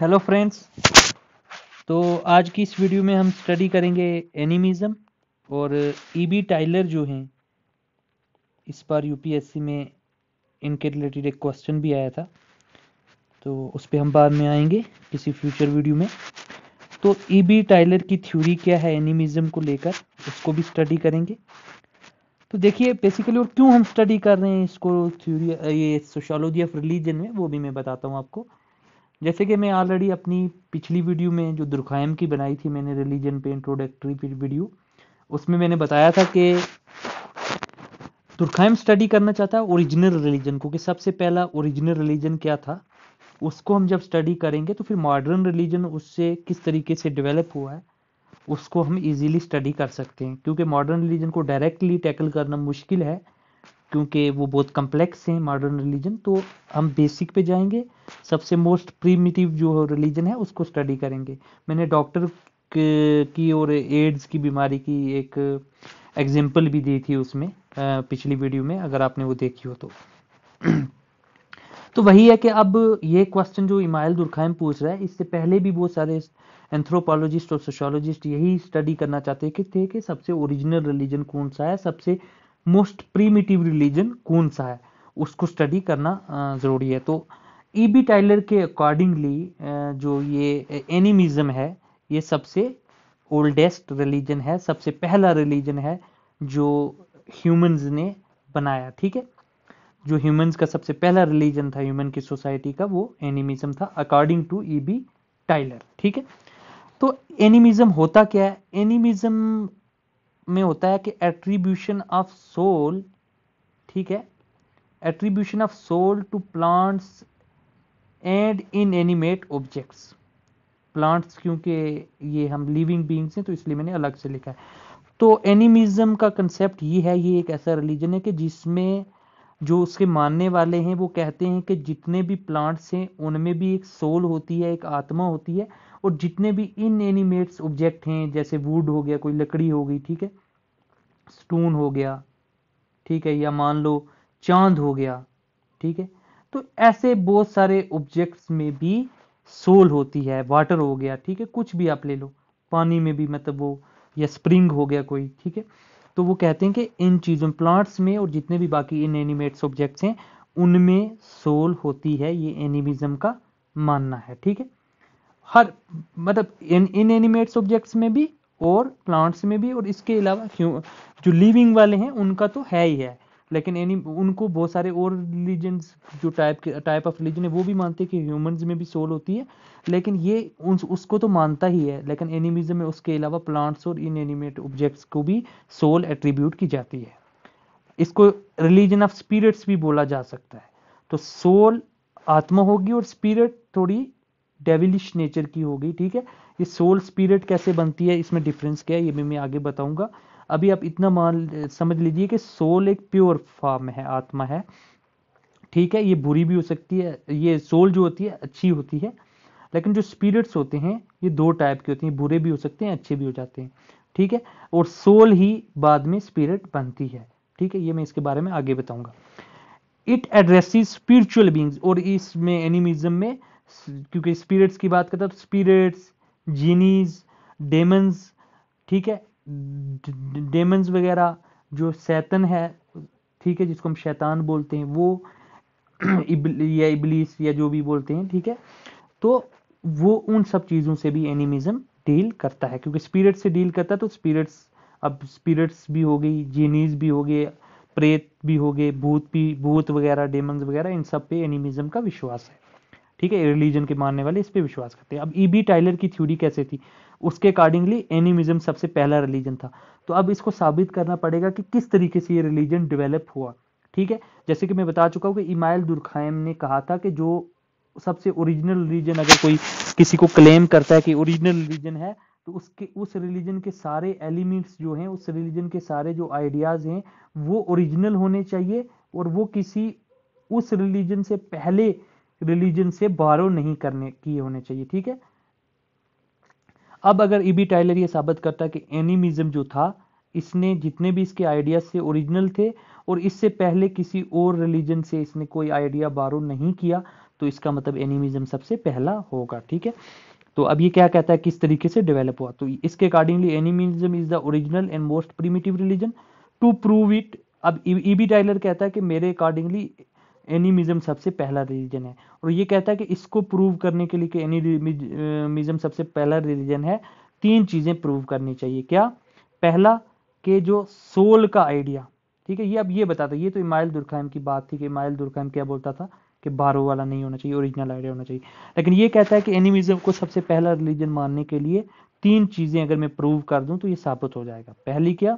hello friends तो आज की इस वीडियो में हम स्टडी करेंगे एनिमिज्म और ई बी टाइलर जो हैं इस बार यूपीएससी में इनके रिलेटेड एक क्वेश्चन भी आया था तो उस पर हम बाद में आएंगे किसी फ्यूचर वीडियो में तो ई बी टाइलर की थ्योरी क्या है एनिमिज्म को लेकर उसको भी स्टडी करेंगे तो देखिए बेसिकली और क्यों हम स्टडी कर रहे हैं इसको थ्योरी ये सोशोलॉजी ऑफ रिलीजन में वो भी मैं बताता हूँ आपको जैसे कि मैं ऑलरेडी अपनी पिछली वीडियो में जो दुर्खायम की बनाई थी मैंने रिलीजन पे इंट्रोडक्टरी वीडियो उसमें मैंने बताया था कि दुर्खायम स्टडी करना चाहता है ओरिजिनल रिलीजन को कि सबसे पहला ओरिजिनल रिलीजन क्या था उसको हम जब स्टडी करेंगे तो फिर मॉडर्न रिलीजन उससे किस तरीके से डेवलप हुआ है उसको हम इजीली स्टडी कर सकते हैं क्योंकि मॉडर्न रिलीजन को डायरेक्टली टैकल करना मुश्किल है क्योंकि वो बहुत कम्प्लेक्स हैं मॉडर्न रिलीजन तो हम बेसिक पे जाएंगे सबसे मोस्ट प्रीमिटिव जो रिलीजन है उसको स्टडी करेंगे मैंने डॉक्टर की और एड्स की बीमारी की एक एग्जाम्पल भी दी थी उसमें पिछली वीडियो में अगर आपने वो देखी हो तो तो वही है कि अब ये क्वेश्चन जो इमायल दुर्खाइम पूछ रहा है इससे पहले भी बहुत सारे एंथ्रोपोलॉजिस्ट और सोशोलॉजिस्ट यही स्टडी करना चाहते थे कि सबसे ओरिजिनल रिलीजन कौन सा है सबसे मोस्ट प्रीमिटिव रिलीजन कौन सा है उसको स्टडी करना ज़रूरी है तो ई बी टाइलर के अकॉर्डिंगली जो ये एनिमिज्म है ये सबसे ओल्डेस्ट रिलीजन है सबसे पहला रिलीजन है जो ह्यूमंस ने बनाया ठीक है जो ह्यूमंस का सबसे पहला रिलीजन था ह्यूमन की सोसाइटी का वो एनिमिज्म था according to E B Tylor ठीक है तो एनिमिज्म होता क्या है एनिमिज्म में होता है कि एट्रीब्यूशन ऑफ सोल ठीक है attribution of soul to plants and inanimate objects plants क्योंकि ये हम लिविंग बींग्स हैं तो इसलिए मैंने अलग से लिखा है तो एनिमिज्म का कंसेप्ट ये है ये एक ऐसा रिलीजन है कि जिसमें जो उसके मानने वाले हैं वो कहते हैं कि जितने भी प्लांट्स हैं उनमें भी एक सोल होती है एक आत्मा होती है और जितने भी इन एनिमेट्स ऑब्जेक्ट हैं जैसे वुड हो गया कोई लकड़ी हो गई ठीक है स्टोन हो गया ठीक है या मान लो चांद हो गया ठीक है तो ऐसे बहुत सारे ऑब्जेक्ट्स में भी सोल होती है वाटर हो गया ठीक है कुछ भी आप ले लो पानी में भी मतलब वो या स्प्रिंग हो गया कोई ठीक है तो वो कहते हैं कि इन चीज़ों प्लांट्स में और जितने भी बाकी इन एनिमेट्स ऑब्जेक्ट्स हैं उनमें सोल होती है ये एनिमिज्म का मानना है ठीक है हर मतलब इन एनिमेट ऑब्जेक्ट्स में भी और प्लांट्स में भी और इसके अलावा जो लिविंग वाले हैं उनका तो है ही है लेकिन एनी उनको बहुत सारे और रिलीजन जो टाइप के टाइप ऑफ रिलीजन है वो भी मानते हैं कि ह्यूमंस में भी सोल होती है लेकिन ये उन, उसको तो मानता ही है लेकिन एनिमिज्म में उसके अलावा प्लांट्स और इन एनिमेट ऑब्जेक्ट्स को भी सोल एट्रीब्यूट की जाती है इसको रिलीजन ऑफ स्पिरिट्स भी बोला जा सकता है तो सोल आत्मा होगी और स्पिरिट थोड़ी डेविलिश नेचर की होगी ठीक है ये सोल स्पिरिट कैसे बनती है इसमें डिफरेंस क्या है ये भी मैं आगे बताऊंगा अभी आप इतना मान समझ लीजिए कि सोल एक प्योर फॉर्म है आत्मा है ठीक है ये बुरी भी हो सकती है ये सोल जो होती है अच्छी होती है लेकिन जो स्पिरिट्स होते हैं ये दो टाइप के होते हैं बुरे भी हो सकते हैं अच्छे भी हो जाते हैं ठीक है और सोल ही बाद में स्पिरिट बनती है ठीक है ये मैं इसके बारे में आगे बताऊंगा इट एड्रेसिस स्पिरिचुअल बींग्स और इसमें एनिमिज्म में क्योंकि स्पिरिट्स की बात करते तो स्पिरिट्स जीनीज डेमन्स ठीक है डेमन्स वगैरह जो सैतन है ठीक है जिसको हम शैतान बोलते हैं वो इबल, या इबलीस या जो भी बोलते हैं ठीक है तो वो उन सब चीज़ों से भी एनिमिज्म डील करता है क्योंकि स्पिरिट से डील करता है तो स्पिरिट्स अब स्पिरिट्स भी हो गई जीनीज भी हो गए प्रेत भी हो गए भूत भी भूत वगैरह डेमन्स वगैरह इन सब पे एनिमिज्म का विश्वास है ठीक है रिलीजन के मानने वाले इस पर विश्वास करते हैं अब ई बी टाइलर की थ्योरी कैसे थी उसके अकॉर्डिंगली एनिमिज्म सबसे पहला रिलीजन था तो अब इसको साबित करना पड़ेगा कि किस तरीके से ये रिलीजन डेवलप हुआ ठीक है जैसे कि मैं बता चुका हूँ कि इमायल दुरखाइम ने कहा था कि जो सबसे ओरिजिनल रिलीजन अगर कोई किसी को क्लेम करता है कि ओरिजिनल रिलीजन है तो उसके उस रिलीजन के सारे एलिमेंट्स जो हैं उस रिलीजन के सारे जो आइडियाज़ हैं वो ओरिजिनल होने चाहिए और वो किसी उस रिलीजन से पहले रिलीजन से बारो नहीं करने की होने चाहिए ठीक है अब अगर इबी e टाइलर ये साबित करता कि एनिमिज्म जो था इसने जितने भी इसके आइडिया से ओरिजिनल थे और इससे पहले किसी और रिलीजन से इसने कोई आइडिया बारो नहीं किया तो इसका मतलब एनिमिज्म सबसे पहला होगा ठीक है तो अब ये क्या कहता है किस तरीके से डेवलप हुआ तो इसके accordingly animism is the original and most primitive religion to prove it अब ईबी e टाइलर कहता है कि मेरे अकॉर्डिंगली एनिमिज्म सबसे पहला रिलीजन है और ये कहता है कि इसको प्रूव करने के लिए कि एनिमिज्म सबसे पहला रिलीजन है तीन चीज़ें प्रूव करनी चाहिए क्या पहला के जो सोल का आइडिया ठीक है ये अब ये बताता ये तो इमायल दुर्खाइम की बात थी कि इमायल दुर्खाइम क्या बोलता था कि बारो वाला नहीं होना चाहिए ओरिजिनल आइडिया होना चाहिए लेकिन ये कहता है कि एनिमिज्म को सबसे पहला रिलीजन मानने के लिए तीन चीज़ें अगर मैं प्रूव कर दूं तो ये साबित हो जाएगा पहली क्या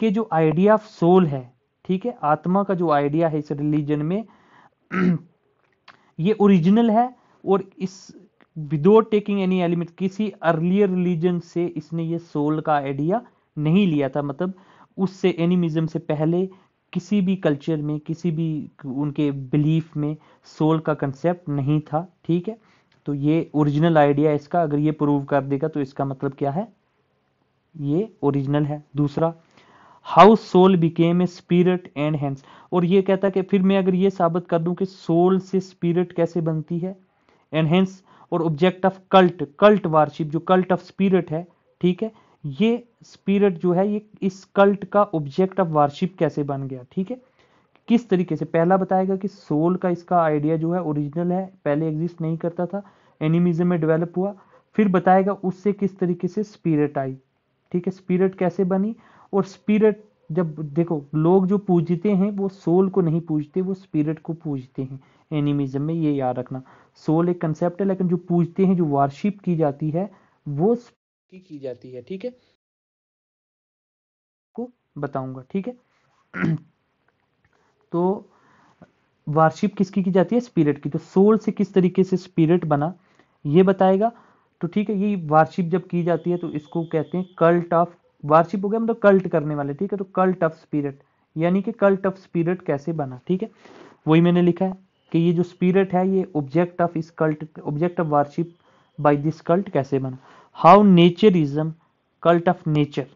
कि जो आइडिया ऑफ सोल है ठीक है आत्मा का जो आइडिया है इस रिलीजन में ये ओरिजिनल है और इस विदाउट टेकिंग एनी एलिमेंट किसी अर्लियर रिलीजन से इसने ये सोल का आइडिया नहीं लिया था मतलब उससे एनिमिज्म से पहले किसी भी कल्चर में किसी भी उनके बिलीफ में सोल का कंसेप्ट नहीं था ठीक है तो ये ओरिजिनल आइडिया इसका अगर ये प्रूव कर देगा तो इसका मतलब क्या है ये ओरिजिनल है दूसरा how soul became a spirit and hands और ये कहता कि फिर मैं अगर ये साबित कर दूं कि सोल से स्पिरिट कैसे बनती है एंड हैंस और object of cult cult worship जो कल्ट ऑफ स्पिरिट है ठीक है ये स्पिरिट जो है ये इस कल्ट का ऑब्जेक्ट ऑफ वारशिप कैसे बन गया ठीक है किस तरीके से पहला बताएगा कि सोल का इसका आइडिया जो है ओरिजिनल है पहले एग्जिस्ट नहीं करता था एनिमिज्म में डेवलप हुआ फिर बताएगा उससे किस तरीके से स्पिरिट आई ठीक है स्पिरिट कैसे बनी और स्पिरिट जब देखो लोग जो पूजते हैं वो सोल को नहीं पूजते वो स्पिरिट को पूजते हैं एनिमिज्म में ये याद रखना सोल एक कंसेप्ट है लेकिन जो पूजते हैं जो वार्शिप की जाती है वो की, की जाती है ठीक है को बताऊंगा ठीक है तो वार्शिप किसकी की जाती है स्पिरिट की तो सोल से किस तरीके से स्पिरिट बना ये बताएगा तो ठीक है ये वार्शिप जब की जाती है तो इसको कहते हैं कल्ट ऑफ वारशिप हो गया मतलब कल्ट करने वाले ठीक है तो कल्ट ऑफ स्पिरिट यानी कि कल्ट ऑफ स्पिरिट कैसे बना ठीक है वही मैंने लिखा है कि ये जो स्पिरिट है ये ऑब्जेक्ट ऑफ इस cult object of worship by this cult कैसे बना how naturism cult of nature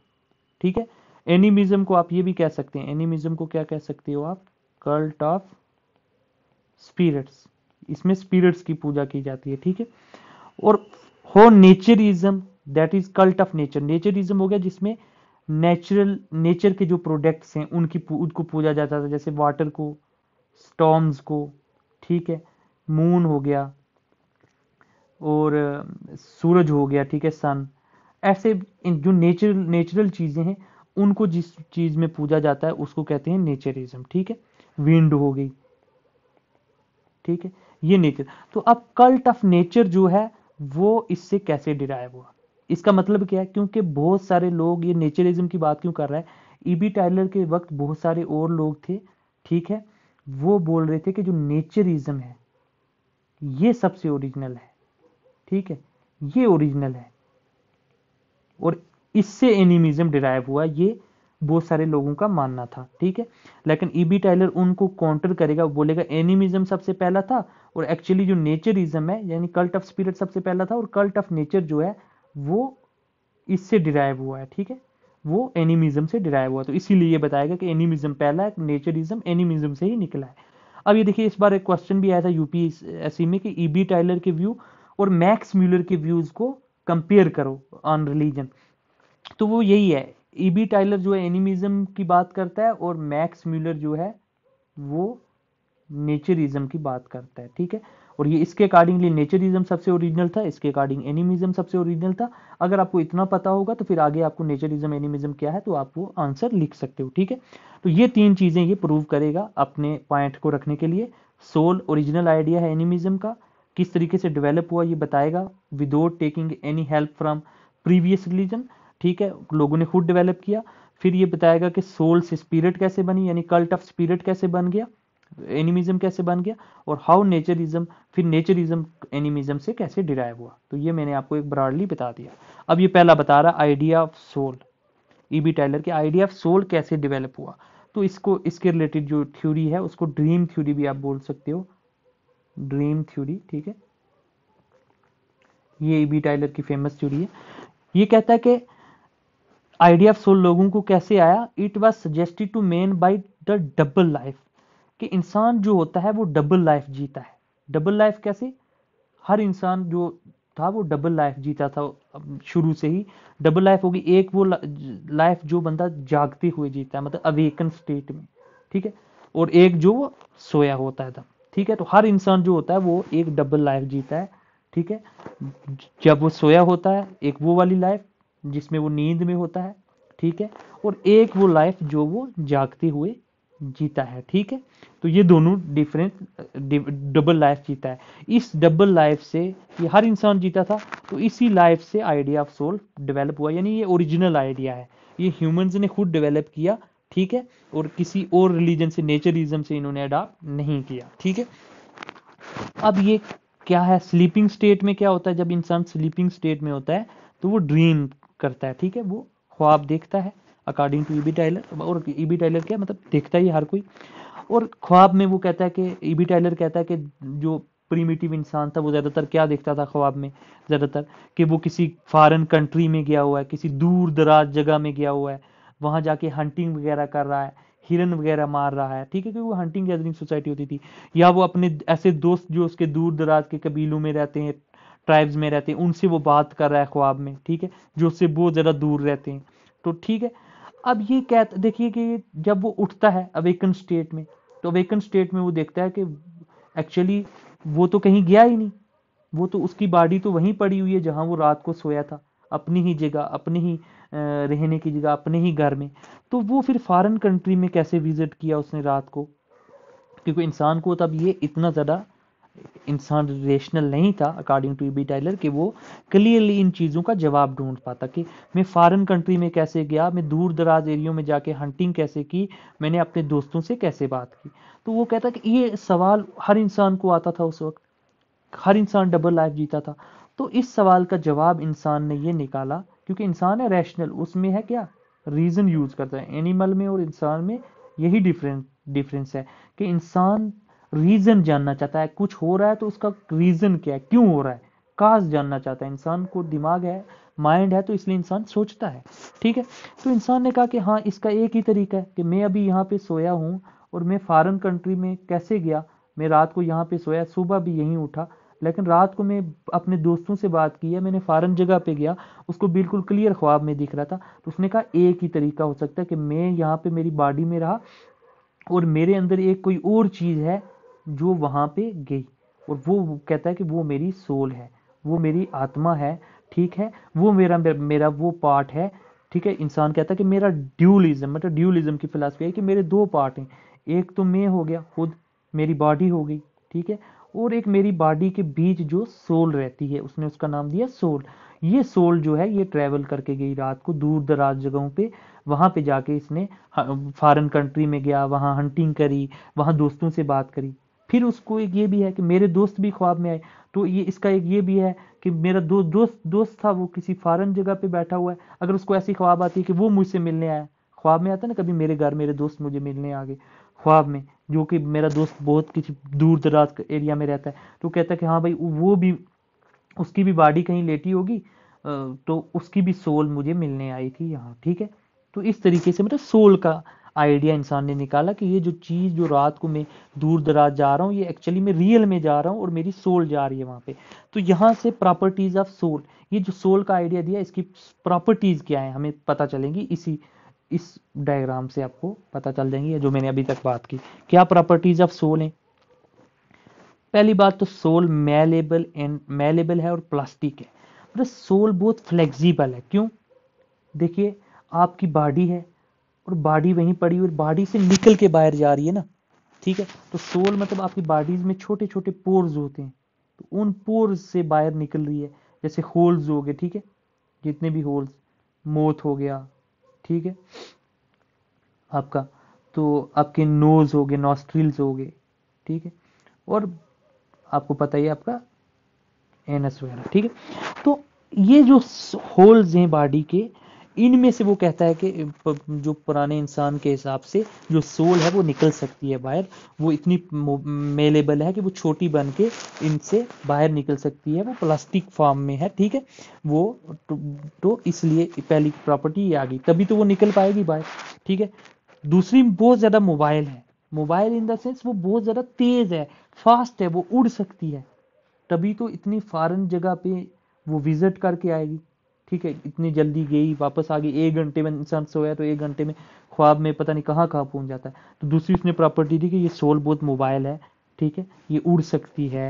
ठीक है एनिमिज्म को आप ये भी कह सकते हैं एनिमिज्म को क्या कह सकते हो आप कल्ट ऑफ स्पिरिट्स इसमें स्पिरिट्स की पूजा की जाती है ठीक है और हो naturism that is cult of nature naturism हो गया जिसमें नेचुरल नेचर के जो प्रोडक्ट्स हैं उनकी उनको पूजा जाता था जैसे वाटर को स्टॉम्स को ठीक है मून हो गया और सूरज हो गया ठीक है सन ऐसे जो नेचुरल नेचुरल चीज़ें हैं उनको जिस चीज़ में पूजा जाता है उसको कहते हैं नेचरिज्म ठीक है विंड हो गई ठीक है ये नेचर तो अब कल्ट ऑफ नेचर जो है वो इससे कैसे डिराइव हुआ इसका मतलब क्या है क्योंकि बहुत सारे लोग ये नेचरिज्म की बात क्यों कर रहा है ईबी e टाइलर के वक्त बहुत सारे और लोग थे ठीक है वो बोल रहे थे कि जो नेचरिज्म है ये सबसे ओरिजिनल है ठीक है ये ओरिजिनल है और इससे एनिमिज्म डिराइव हुआ ये बहुत सारे लोगों का मानना था ठीक है लेकिन ईबी e टाइलर उनको काउंटर करेगा बोलेगा एनिमिज्म सबसे पहला था और एक्चुअली जो नेचरिज्म है यानी कल्ट ऑफ स्पिरिट सबसे पहला था और कल्ट ऑफ नेचर जो है वो इससे डिराइव हुआ है ठीक है वो एनिमिज्म से डिराइव हुआ तो इसीलिए ये बताएगा कि एनिमिज्म पहला नेचरिज्म एनिमिज्म से ही निकला है अब ये देखिए इस बार एक क्वेश्चन भी आया था यूपी में कि ई बी टाइलर के व्यू और मैक्स म्यूलर के व्यूज को कंपेयर करो ऑन रिलीजन तो वो यही है ई बी टाइलर जो है एनिमिज्म की बात करता है और मैक्स म्यूलर जो है वो नेचरिज्म की बात करता है ठीक है और ये इसके अकॉर्डिंगली नेचरिज्म सबसे ओरिजिनल था इसके अकॉर्डिंग एनिमिज्म सबसे ओरिजिनल था अगर आपको इतना पता होगा तो फिर आगे आपको नेचरिज्म एनिमिज्म क्या है तो आप वो आंसर लिख सकते हो ठीक है तो ये तीन चीज़ें ये प्रूव करेगा अपने पॉइंट को रखने के लिए सोल ओरिजिनल आइडिया है एनिमिज्म का किस तरीके से डेवलप हुआ ये बताएगा without taking any help from previous religion ठीक है लोगों ने खुद डेवलप किया फिर ये बताएगा कि सोल से स्पिरिट कैसे बनी यानी कल्ट ऑफ स्पिरिट कैसे बन गया एनिमिज्म कैसे बन गया और हाउ नेचरिज्म फिर नेचरिज्म एनिमिज्म से कैसे डिराइव हुआ तो ये मैंने आपको एक ब्रॉडली बता दिया अब ये पहला बता रहा idea of soul E B Tylor के आइडिया ऑफ सोल कैसे डिवेलप हुआ तो इसको इसके रिलेटेड जो थ्योरी है उसको ड्रीम थ्योरी भी आप बोल सकते हो ड्रीम थ्योरी ठीक है ये ई बी टाइलर की फेमस थ्योरी है ये कहता है कि आइडिया ऑफ सोल लोगों को कैसे आया it was suggested to men by the double life कि इंसान जो होता है वो डबल लाइफ जीता है डबल लाइफ कैसे हर इंसान जो था वो डबल लाइफ जीता था शुरू से ही डबल लाइफ होगी एक वो लाइफ जो बंदा जागते हुए जीता है मतलब अवेकन स्टेट में ठीक है और एक जो वो सोया होता है था ठीक है तो हर इंसान जो होता है वो एक डबल लाइफ जीता है ठीक है जब वो सोया होता है एक वो वाली लाइफ जिसमें वो नींद में होता है ठीक है और एक वो लाइफ जो वो जागते हुए जीता है ठीक है तो ये दोनों डिफरेंट डबल लाइफ जीता है इस डबल लाइफ से ये हर इंसान जीता था तो इसी लाइफ से आइडिया ऑफ सोल डेवलप हुआ यानी ये ओरिजिनल आइडिया है ये ह्यूमंस ने खुद डेवलप किया ठीक है और किसी और रिलीजन से नेचरिज्म से इन्होंने अडाप्ट नहीं किया ठीक है अब ये क्या है स्लीपिंग स्टेट में क्या होता है जब इंसान स्लीपिंग स्टेट में होता है तो वो ड्रीम करता है ठीक है वो ख्वाब देखता है अकॉर्डिंग टू ईबी टाइलर और ईबी e टाइलर क्या मतलब देखता ही हर कोई और ख्वाब में वो कहता है कि ईबी e टाइलर कहता है कि जो प्रीमेटिव इंसान था वो ज़्यादातर क्या देखता था ख्वाब में ज़्यादातर कि वो किसी फॉरेन कंट्री में गया हुआ है किसी दूर दराज जगह में गया हुआ है वहाँ जाके हंटिंग वगैरह कर रहा है हिरन वगैरह मार रहा है ठीक है क्योंकि वो हंटिंग गैदरिंग सोसाइटी होती थी या वो अपने ऐसे दोस्त जो उसके दूर दराज के कबीलों में रहते हैं ट्राइब्स में रहते हैं उनसे वो बात कर रहा है ख्वाब में ठीक है जो उससे बहुत ज़्यादा दूर रहते हैं तो ठीक है अब ये कह देखिए कि जब वो उठता है अवेकन स्टेट में तो अवेकन स्टेट में वो देखता है कि एक्चुअली वो तो कहीं गया ही नहीं वो तो उसकी बॉडी तो वहीं पड़ी हुई है जहाँ वो रात को सोया था अपनी ही जगह अपनी ही रहने की जगह अपने ही घर में तो वो फिर फॉरेन कंट्री में कैसे विजिट किया उसने रात को क्योंकि इंसान को तब ये इतना ज़्यादा इंसान रेशनल नहीं था अकॉर्डिंग टू बी टाइलर कि वो क्लियरली इन चीज़ों का जवाब ढूंढ पाता कि मैं फॉरेन कंट्री में कैसे गया मैं दूर दराज एरियो में जाके हंटिंग कैसे की मैंने अपने दोस्तों से कैसे बात की तो वो कहता कि ये सवाल हर इंसान को आता था उस वक्त हर इंसान डबल लाइफ जीता था तो इस सवाल का जवाब इंसान ने ये निकाला क्योंकि इंसान है रैशनल उसमें है क्या रीज़न यूज़ करता है एनिमल में और इंसान में यही डिफरेंस डिफरेंस है कि इंसान रीजन जानना चाहता है कुछ हो रहा है तो उसका रीजन क्या है क्यों हो रहा है काज जानना चाहता है इंसान को दिमाग है माइंड है तो इसलिए इंसान सोचता है ठीक है तो इंसान ने कहा कि हाँ इसका एक ही तरीका है कि मैं अभी यहाँ पे सोया हूँ और मैं फॉरेन कंट्री में कैसे गया मैं रात को यहाँ पे सोया सुबह भी यहीं उठा लेकिन रात को मैं अपने दोस्तों से बात की है मैंने फ़ॉरन जगह पे गया उसको बिल्कुल क्लियर ख्वाब में दिख रहा था तो उसने कहा एक ही तरीका हो सकता है कि मैं यहाँ पे मेरी बॉडी में रहा और मेरे अंदर एक कोई और चीज़ है जो वहाँ पे गई और वो कहता है कि वो मेरी सोल है वो मेरी आत्मा है ठीक है वो मेरा मेरा वो पार्ट है ठीक है इंसान कहता है कि मेरा ड्यूलिज्म मतलब ड्यूलिज्म की फिलासफी है कि मेरे दो पार्ट हैं एक तो मैं हो गया खुद मेरी बॉडी हो गई ठीक है और एक मेरी बॉडी के बीच जो सोल रहती है उसने उसका नाम दिया सोल ये सोल जो है ये ट्रैवल करके गई रात को दूर दराज जगहों पे वहाँ पे जाके इसने फॉरेन हाँ, कंट्री में गया वहाँ हंटिंग करी वहाँ दोस्तों से बात करी फिर उसको एक ये भी है कि मेरे दोस्त भी ख्वाब में आए तो ये इसका एक ये भी है कि मेरा दो दोस्त दोस्त था वो किसी फॉरन जगह पे बैठा हुआ है अगर उसको ऐसी ख्वाब आती है कि वो मुझसे मिलने आया ख्वाब में आता ना कभी मेरे घर मेरे दोस्त मुझे मिलने आ गए ख्वाब में जो कि मेरा दोस्त बहुत किसी दूर दराज एरिया में रहता है तो कहता है कि हाँ भाई वो भी उसकी भी बॉडी कहीं लेटी होगी तो उसकी भी सोल मुझे मिलने आई थी यहाँ ठीक है तो इस तरीके से मतलब सोल का आइडिया इंसान ने निकाला कि ये जो चीज़ जो रात को मैं दूर दराज जा रहा हूँ ये एक्चुअली मैं रियल में जा रहा हूँ और मेरी सोल जा रही है वहाँ पे तो यहाँ से प्रॉपर्टीज़ ऑफ सोल ये जो सोल का आइडिया दिया इसकी प्रॉपर्टीज़ क्या है हमें पता चलेंगी इसी इस डायग्राम से आपको पता चल जाएंगी जो मैंने अभी तक बात की क्या प्रॉपर्टीज़ ऑफ सोल है पहली बात तो सोल मेलेबल एंड मेलेबल है और प्लास्टिक है मतलब सोल बहुत फ्लेक्सिबल है क्यों देखिए आपकी बॉडी है और बॉडी वहीं पड़ी और बॉडी से निकल के बाहर जा रही है ना ठीक है तो सोल मतलब आपकी बॉडीज में छोटे छोटे पोर्स होते हैं तो उन पोर्स से बाहर निकल रही है जैसे होल्स हो गए ठीक है जितने भी होल्स मौत हो गया ठीक है आपका तो आपके नोज हो गए नॉस्ट्रिल्स हो गए ठीक है और आपको पता ही आपका एनस वगैरह ठीक है तो ये जो होल्स हैं बॉडी के इनमें से वो कहता है कि जो पुराने इंसान के हिसाब से जो सोल है वो निकल सकती है बाहर वो इतनी मेलेबल है कि वो छोटी बन के इनसे बाहर निकल सकती है वो प्लास्टिक फॉर्म में है ठीक है वो तो, तो इसलिए पहली प्रॉपर्टी ये आ गई तभी तो वो निकल पाएगी बाहर ठीक है दूसरी बहुत ज़्यादा मोबाइल है मोबाइल इन द सेंस वो बहुत ज़्यादा तेज़ है फास्ट है वो उड़ सकती है तभी तो इतनी फॉरन जगह पे वो विजिट करके आएगी ठीक है इतनी जल्दी गई वापस आ गई एक घंटे में इंसान सोया तो एक घंटे में ख्वाब में पता नहीं कहाँ कहाँ पहुँच जाता है तो दूसरी उसने प्रॉपर्टी दी कि ये सोल बहुत मोबाइल है ठीक है ये उड़ सकती है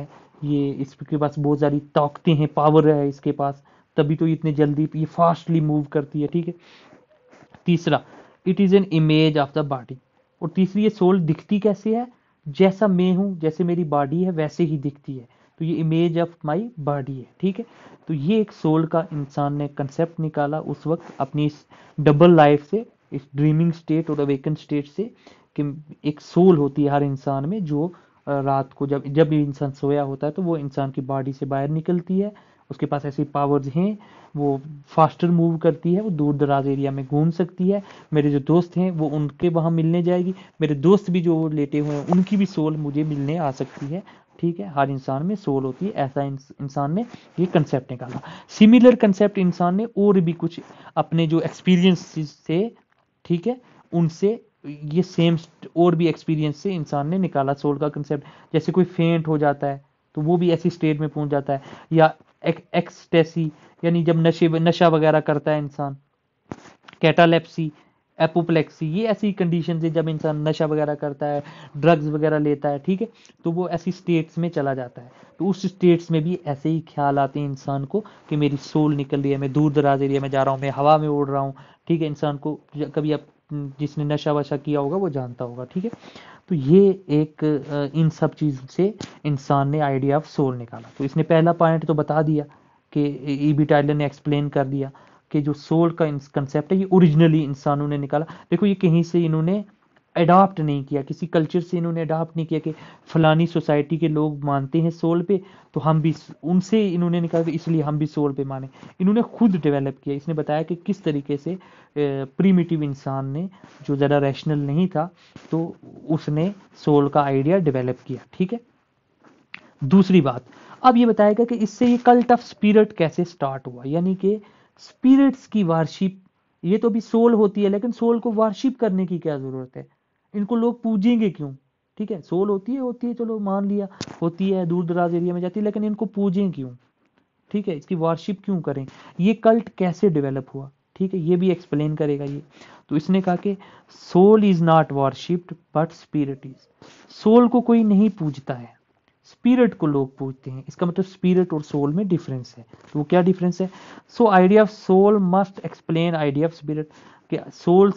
ये इसके पास बहुत सारी ताकतें हैं पावर है इसके पास तभी तो इतनी जल्दी ये फास्टली मूव करती है ठीक है तीसरा it is an image of the body और तीसरी ये सोल दिखती कैसे है जैसा मैं हूँ जैसे मेरी बॉडी है वैसे ही दिखती है तो ये इमेज ऑफ माई बॉडी है ठीक है तो ये एक सोल का इंसान ने कंसेप्ट निकाला उस वक्त अपनी इस डबल लाइफ से इस ड्रीमिंग स्टेट और अवेकन स्टेट से कि एक सोल होती है हर इंसान में जो रात को जब जब इंसान सोया होता है तो वो इंसान की बॉडी से बाहर निकलती है उसके पास ऐसी पावर्स हैं वो फास्टर मूव करती है वो दूर दराज एरिया में घूम सकती है मेरे जो दोस्त हैं वो उनके वहाँ मिलने जाएगी मेरे दोस्त भी जो लेटे हुए हैं उनकी भी सोल मुझे मिलने आ सकती है ठीक है हर इंसान में सोल होती है ऐसा इंसान ने ये कंसेप्ट निकाला सिमिलर कंसेप्ट इंसान ने और भी कुछ अपने जो एक्सपीरियंस से ठीक है उनसे ये सेम और भी एक्सपीरियंस से इंसान ने निकाला सोल का कंसेप्ट जैसे कोई फेंट हो जाता है तो वो भी ऐसी स्टेट में पहुंच जाता है या एक, एक्सटेसी यानी जब नशे नशा वगैरह करता है इंसान कैटालेप्सी एपोप्लेक्सी ये ऐसी कंडीशन है जब इंसान नशा वगैरह करता है ड्रग्स वगैरह लेता है ठीक है तो वो ऐसी स्टेट्स में चला जाता है तो उस स्टेट्स में भी ऐसे ही ख्याल आते हैं इंसान को कि मेरी सोल निकल रही है मैं दूर दराज एरिया में जा रहा हूँ मैं हवा में उड़ रहा हूँ ठीक है इंसान को कभी आप जिसने नशा वशा किया होगा वो जानता होगा ठीक है तो ये एक इन सब चीज़ से इंसान ने आइडिया ऑफ सोल निकाला तो इसने पहला पॉइंट तो बता दिया कि ई बी टाइलर ने एक्सप्लेन कर दिया कि जो सोल का कंसेप्ट है ये ओरिजिनली इंसानों ने निकाला देखो ये कहीं से इन्होंने एडाप्ट नहीं किया किसी कल्चर से इन्होंने अडाप्ट नहीं किया कि फलानी सोसाइटी के लोग मानते हैं सोल पे तो हम भी उनसे इन्होंने निकाला तो इसलिए हम भी सोल पे माने इन्होंने खुद डेवलप किया इसने बताया कि किस तरीके से प्रीमिटिव इंसान ने जो ज़्यादा रैशनल नहीं था तो उसने सोल का आइडिया डेवलप किया ठीक है दूसरी बात अब ये बताएगा कि इससे ये कल्ट ऑफ स्पिरिट कैसे स्टार्ट हुआ यानी कि स्पिरिट्स की वारशिप ये तो भी सोल होती है लेकिन सोल को वारशिप करने की क्या ज़रूरत है इनको लोग पूजेंगे क्यों ठीक है सोल होती है होती है चलो मान लिया होती है दूर दराज एरिया में जाती है लेकिन इनको पूजें क्यों ठीक है इसकी वारशिप क्यों करें ये कल्ट कैसे डेवलप हुआ ठीक है ये भी एक्सप्लेन करेगा ये तो इसने कहा कि soul is not worshipped but spirit is soul को कोई नहीं पूजता है स्पिरिट को लोग पूछते हैं इसका मतलब स्पिरिट और सोल में डिफरेंस है तो वो क्या डिफरेंस है so idea of soul must explain idea of spirit कि सोल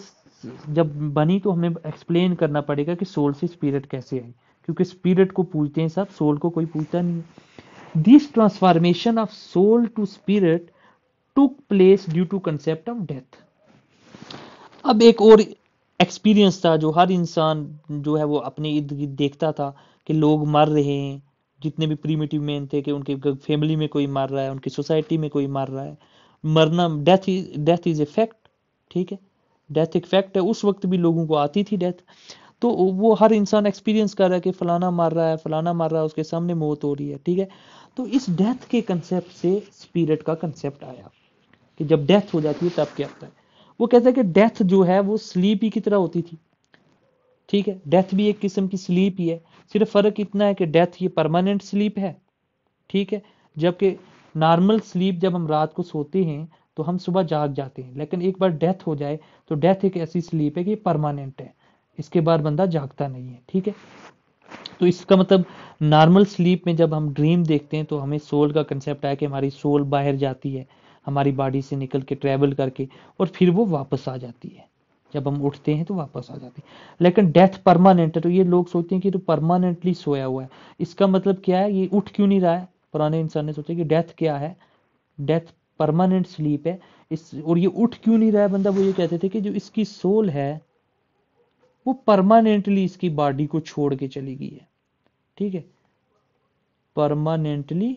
जब बनी तो हमें एक्सप्लेन करना पड़ेगा कि सोल से स्पिरिट कैसे आई क्योंकि स्पिरिट को पूछते हैं सब सोल को कोई पूछता नहीं this transformation of soul to spirit took place due to concept of death अब एक और एक्सपीरियंस था जो हर इंसान जो है वो अपने इर्द गिर्द देखता था कि लोग मर रहे हैं जितने भी प्रीमेटिव मैन थे कि उनके फैमिली में कोई मार रहा है उनकी सोसाइटी में कोई मार रहा है मरना death death is a fact ठीक है डेथ एक फैक्ट है उस वक्त भी लोगों को आती थी डेथ तो वो हर इंसान एक्सपीरियंस कर रहा है कि फलाना मार रहा है फलाना मार रहा है उसके सामने मौत हो रही है ठीक है तो इस डेथ के कंसेप्ट से स्पिरिट का कंसेप्ट आया कि जब डेथ हो जाती है तब क्या होता है वो कहता है कि डेथ जो है वो स्लीप ही की तरह होती थी ठीक है डेथ भी एक किस्म की स्लीप ही है सिर्फ फर्क इतना है कि डेथ ये परमानेंट स्लीप है ठीक है जबकि नॉर्मल स्लीप जब हम रात को सोते हैं तो हम सुबह जाग जाते हैं लेकिन एक बार डेथ हो जाए तो डेथ एक ऐसी स्लीप है कि परमानेंट है इसके बाद बंदा जागता नहीं है ठीक है तो इसका मतलब नॉर्मल स्लीप में जब हम ड्रीम देखते हैं तो हमें सोल का कंसेप्ट आया कि हमारी सोल बाहर जाती है हमारी बॉडी से निकल के ट्रेवल करके और फिर वो वापस आ जाती है जब हम उठते हैं तो वापस आ जाती है लेकिन डेथ परमानेंट है तो ये लोग सोचते हैं कि तो परमानेंटली सोया हुआ है इसका मतलब क्या है ये उठ क्यों नहीं रहा है पुराने इंसान ने सोचा कि डेथ क्या है डेथ परमानेंट स्लीप है इस और ये उठ क्यों नहीं रहा है बंदा वो ये कहते थे कि जो इसकी सोल है वो परमानेंटली इसकी बॉडी को छोड़ के चली गई है ठीक है परमानेंटली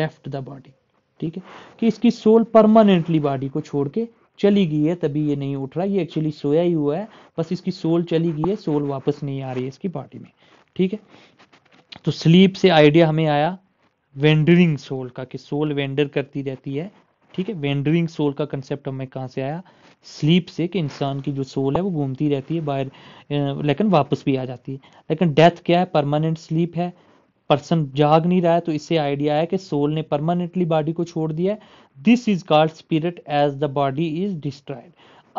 लेफ्ट द बॉडी ठीक है कि इसकी सोल परमानेंटली बॉडी को छोड़ के चली गई है तभी ये नहीं उठ रहा ये एक्चुअली सोया ही हुआ है बस इसकी सोल चली गई है सोल वापस नहीं आ रही है इसकी बॉडी में ठीक है तो स्लीप से आइडिया हमें आया वेंडरिंग सोल का कि सोल वेंडर करती रहती है ठीक है वेंडरिंग सोल का कंसेप्ट हमें कहाँ से आया स्लीप से कि इंसान की जो सोल है वो घूमती रहती है बाहर लेकिन वापस भी आ जाती है लेकिन डेथ क्या है परमानेंट स्लीप है पर्सन जाग नहीं रहा है तो इससे आइडिया है कि सोल ने परमानेंटली बॉडी को छोड़ दिया है this is called spirit as the body is destroyed